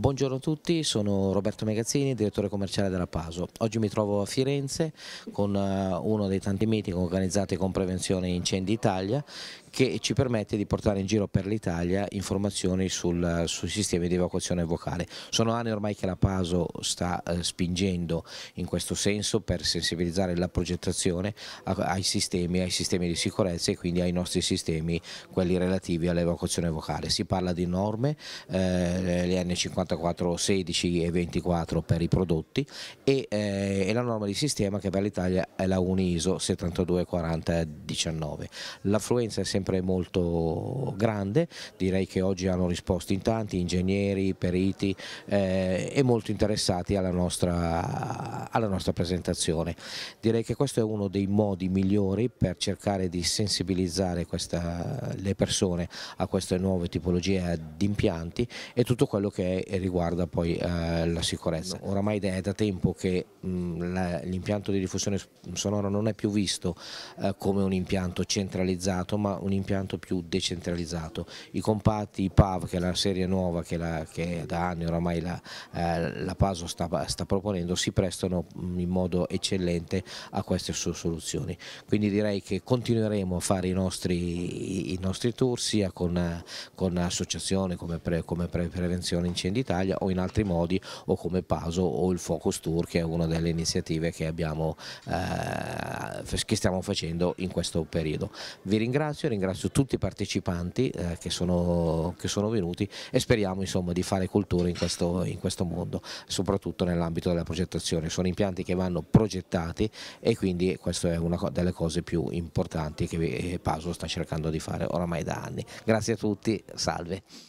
Buongiorno a tutti, sono Roberto Megazzini, direttore commerciale della Paso. Oggi mi trovo a Firenze con eh, uno dei tanti meeting organizzati con Prevenzione Incendi Italia che ci permette di portare in giro per l'Italia informazioni sul, sui sistemi di evacuazione vocale. Sono anni ormai che la PASO sta eh, spingendo in questo senso per sensibilizzare la progettazione a, ai, sistemi, ai sistemi di sicurezza e quindi ai nostri sistemi, quelli relativi all'evacuazione vocale. Si parla di norme, eh, le N54, 16 e 24 per i prodotti e, eh, e la norma di sistema che per l'Italia è la UNISO 724019. L'affluenza è sempre sempre molto grande, direi che oggi hanno risposto in tanti, ingegneri, periti eh, e molto interessati alla nostra, alla nostra presentazione. Direi che questo è uno dei modi migliori per cercare di sensibilizzare questa, le persone a queste nuove tipologie di impianti e tutto quello che riguarda poi eh, la sicurezza. Oramai è da tempo che l'impianto di diffusione sonora non è più visto eh, come un impianto centralizzato ma un un impianto più decentralizzato. I compatti i PAV, che è la serie nuova che, la, che da anni oramai la, eh, la PASO sta, sta, proponendo, si prestano mm, in modo eccellente a queste soluzioni. Quindi direi che continueremo a fare i nostri, i nostri tour sia con, con associazioni come, pre, come pre Prevenzione Incendi Italia o in altri modi o come PASO o il Focus Tour che è una delle iniziative che abbiamo eh, che stiamo facendo in questo periodo. Vi ringrazio, ringrazio tutti i partecipanti eh, che, sono, che, sono, venuti e speriamo insomma, di fare cultura in questo, in questo mondo, soprattutto nell'ambito della progettazione. Sono impianti che vanno progettati e quindi questa è una delle cose più importanti che eh, Paso sta cercando di fare oramai da anni. Grazie a tutti, salve.